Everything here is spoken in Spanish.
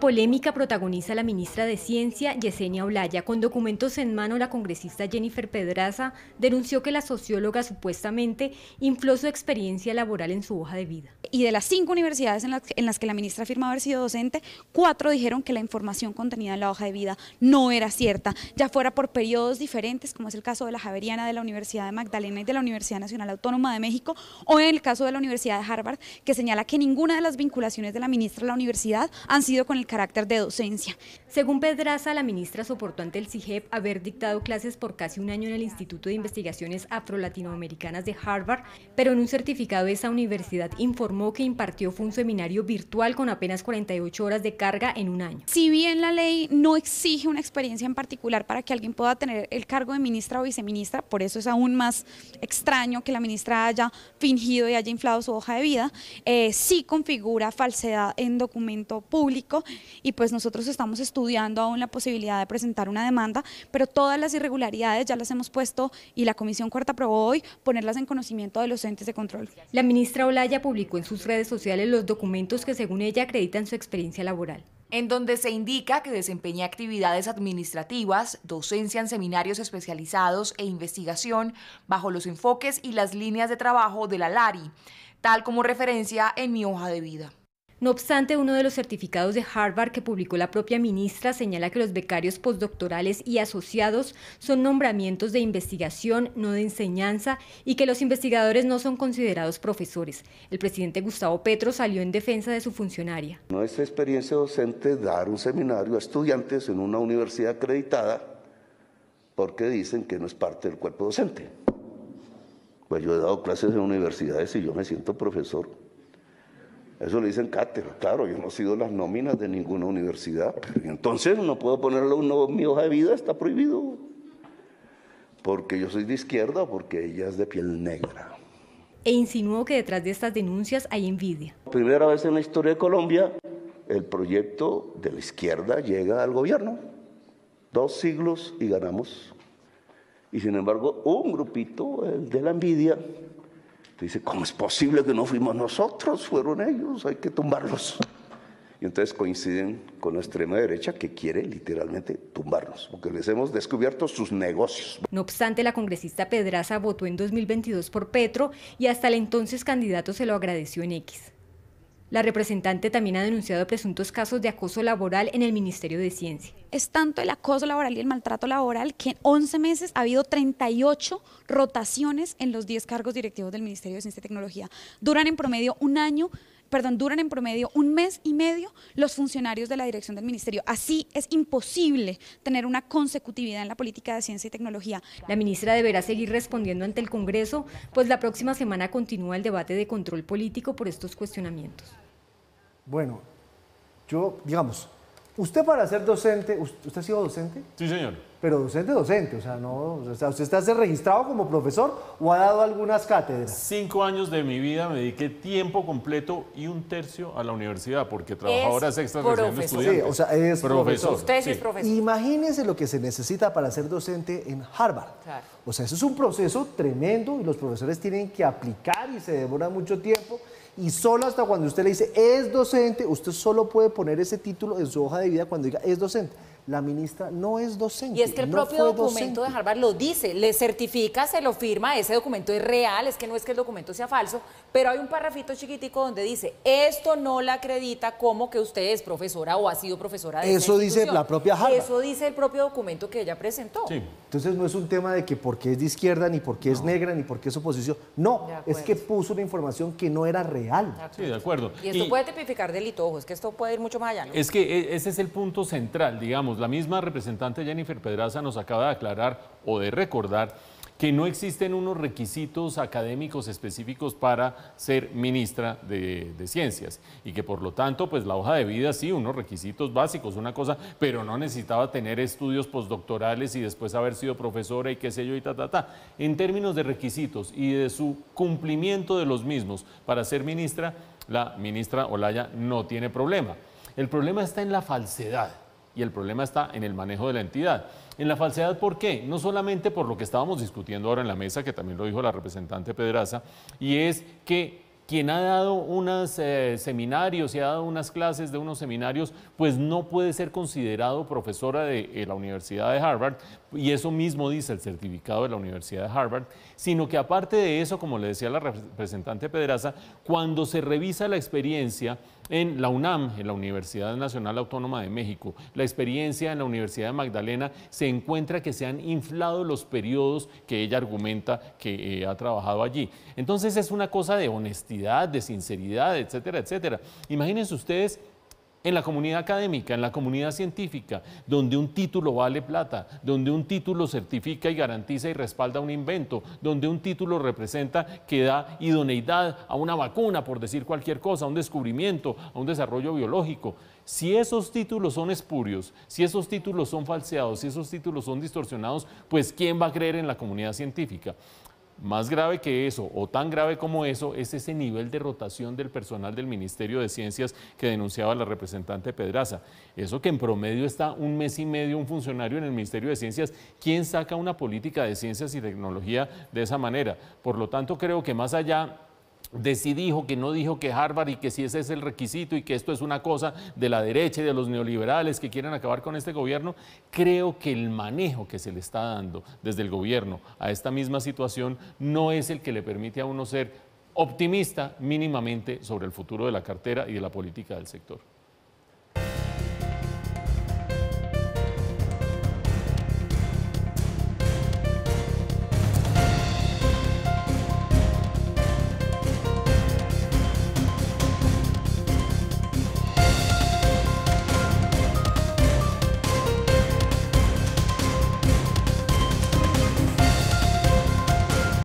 polémica protagoniza la ministra de Ciencia, Yesenia Olaya. Con documentos en mano, la congresista Jennifer Pedraza denunció que la socióloga supuestamente infló su experiencia laboral en su hoja de vida. Y de las cinco universidades en las, que la ministra afirmó haber sido docente, cuatro dijeron que la información contenida en la hoja de vida no era cierta, ya fuera por periodos diferentes, como es el caso de la Javeriana, de la Universidad de Magdalena y de la Universidad Nacional Autónoma de México, o en el caso de la Universidad de Harvard, que señala que ninguna de las vinculaciones de la ministra a la universidad han sido con el carácter de docencia. Según Pedraza, la ministra soportó ante el CIGEP haber dictado clases por casi un año en el Instituto de Investigaciones Afro-Latinoamericanas de Harvard, pero en un certificado de esa universidad informó que impartió fue un seminario virtual con apenas 48 horas de carga en un año. Si bien la ley no exige una experiencia en particular para que alguien pueda tener el cargo de ministra o viceministra, por eso es aún más extraño que la ministra haya fingido y haya inflado su hoja de vida, eh, sí configura falsedad en documento público y pues nosotros estamos estudiando aún la posibilidad de presentar una demanda, pero todas las irregularidades ya las hemos puesto y la Comisión Cuarta aprobó hoy ponerlas en conocimiento de los entes de control. La ministra Olaya publicó en sus redes sociales los documentos que según ella acreditan su experiencia laboral en donde se indica que desempeña actividades administrativas, docencia en seminarios especializados e investigación bajo los enfoques y las líneas de trabajo de la LARI, tal como referencia en mi hoja de vida. No obstante, uno de los certificados de Harvard que publicó la propia ministra señala que los becarios postdoctorales y asociados son nombramientos de investigación, no de enseñanza, y que los investigadores no son considerados profesores. El presidente Gustavo Petro salió en defensa de su funcionaria. No es experiencia docente dar un seminario a estudiantes en una universidad acreditada porque dicen que no es parte del cuerpo docente. Pues yo he dado clases en universidades y yo me siento profesor. Eso le dicen cátedra. Claro, yo no he sido las nóminas de ninguna universidad, entonces no puedo ponerle en mi hoja de vida, está prohibido. Porque yo soy de izquierda, porque ella es de piel negra. E insinuó que detrás de estas denuncias hay envidia. Primera vez en la historia de Colombia, el proyecto de la izquierda llega al gobierno. Dos siglos y ganamos. Y sin embargo, un grupito, el de la envidia, Dice, ¿cómo es posible que no fuimos nosotros? Fueron ellos, hay que tumbarlos. Y entonces coinciden con la extrema derecha que quiere literalmente tumbarnos, porque les hemos descubierto sus negocios. No obstante, la congresista Pedraza votó en 2022 por Petro y hasta el entonces candidato se lo agradeció en X. La representante también ha denunciado presuntos casos de acoso laboral en el Ministerio de Ciencia. Es tanto el acoso laboral y el maltrato laboral que en 11 meses ha habido 38 rotaciones en los 10 cargos directivos del Ministerio de Ciencia y Tecnología. Duran en promedio un año perdón, duran en promedio un mes y medio los funcionarios de la dirección del ministerio. Así es imposible tener una consecutividad en la política de ciencia y tecnología. La ministra deberá seguir respondiendo ante el Congreso, pues la próxima semana continúa el debate de control político por estos cuestionamientos. Bueno, yo, digamos, usted para ser docente, ¿usted ha sido docente? Sí, señor pero docente, docente, o sea, no, o sea, ¿usted está registrado como profesor o ha dado algunas cátedras? Cinco años de mi vida me dediqué tiempo completo y un tercio a la universidad, porque horas extras de Sí, o sea, es profesor. Usted es profesor. Imagínese lo que se necesita para ser docente en Harvard. O sea, eso es un proceso tremendo y los profesores tienen que aplicar y se demora mucho tiempo y solo hasta cuando usted le dice es docente, usted solo puede poner ese título en su hoja de vida cuando diga es docente la ministra no es docente. Y es que el propio documento de Harvard lo dice, le certifica, se lo firma, ese documento es real, es que no es que el documento sea falso, pero hay un parrafito chiquitico donde dice, esto no la acredita como que usted es profesora o ha sido profesora de Eso dice la propia Harvard. Eso dice el propio documento que ella presentó. Entonces no es un tema de que porque es de izquierda, ni porque es negra, ni porque es oposición. No, es que puso una información que no era real. sí, de acuerdo. Y esto puede tipificar delito, ojo, es que esto puede ir mucho más allá. Es que e, ese es el punto central, digamos la misma representante Jennifer Pedraza nos acaba de aclarar o de recordar que no existen unos requisitos académicos específicos para ser ministra de, Ciencias y que por lo tanto, pues la hoja de vida sí, unos requisitos básicos, una cosa, pero no necesitaba tener estudios postdoctorales y después haber sido profesora y qué sé yo y ta, ta, ta. En términos de requisitos y de su cumplimiento de los mismos para ser ministra, la ministra Olaya no tiene problema. El problema está en la falsedad y el problema está en el manejo de la entidad. En la falsedad, ¿por qué? No solamente por lo que estábamos discutiendo ahora en la mesa, que también lo dijo la representante Pedraza, y es que quien ha dado unos eh, seminarios y ha dado unas clases de unos seminarios, pues no puede ser considerado profesora de, eh, la Universidad de Harvard, y eso mismo dice el certificado de la Universidad de Harvard, sino que aparte de eso, como le decía la representante Pedraza, cuando se revisa la experiencia en la UNAM, en la Universidad Nacional Autónoma de México, la experiencia en la Universidad de Magdalena, se encuentra que se han inflado los periodos que ella argumenta que eh, ha trabajado allí. Entonces es una cosa de honestidad de sinceridad, etcétera, etcétera. Imagínense ustedes en la comunidad académica, en la comunidad científica, donde un título vale plata, donde un título certifica y garantiza y respalda un invento, donde un título representa que da idoneidad a una vacuna, por decir cualquier cosa, a un descubrimiento, a un desarrollo biológico. Si esos títulos son espurios, si esos títulos son falseados, si esos títulos son distorsionados, pues ¿quién va a creer en la comunidad científica? Más grave que eso, o tan grave como eso, es ese nivel de rotación del personal del Ministerio de Ciencias que denunciaba la representante Pedraza. Eso que en promedio está un mes y medio un funcionario en el Ministerio de Ciencias, ¿quién saca una política de ciencias y tecnología de esa manera? Por lo tanto, creo que más allá de si dijo, que no dijo, que Harvard y que si ese es el requisito y que esto es una cosa de la derecha y de los neoliberales que quieren acabar con este gobierno, creo que el manejo que se le está dando desde el gobierno a esta misma situación no es el que le permite a uno ser optimista mínimamente sobre el futuro de la cartera y de la política del sector.